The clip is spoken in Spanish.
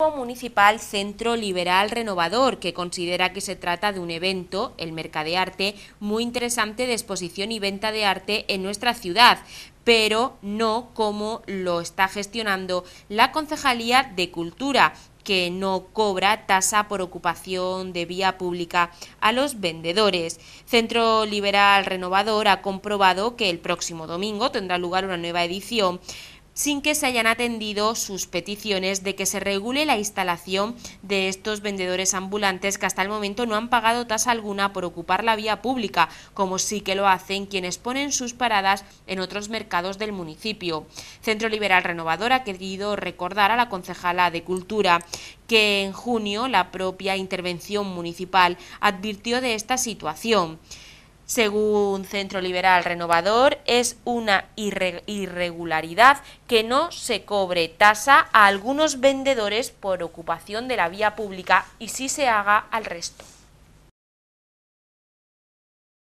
Municipal Centro Liberal Renovador, que considera que se trata de un evento, el Arte, muy interesante de exposición y venta de arte en nuestra ciudad, pero no como lo está gestionando la Concejalía de Cultura, que no cobra tasa por ocupación de vía pública a los vendedores. Centro Liberal Renovador ha comprobado que el próximo domingo tendrá lugar una nueva edición sin que se hayan atendido sus peticiones de que se regule la instalación de estos vendedores ambulantes que hasta el momento no han pagado tasa alguna por ocupar la vía pública, como sí que lo hacen quienes ponen sus paradas en otros mercados del municipio. Centro Liberal Renovador ha querido recordar a la concejala de Cultura que en junio la propia intervención municipal advirtió de esta situación. Según Centro Liberal Renovador, es una irregularidad que no se cobre tasa a algunos vendedores por ocupación de la vía pública y sí se haga al resto.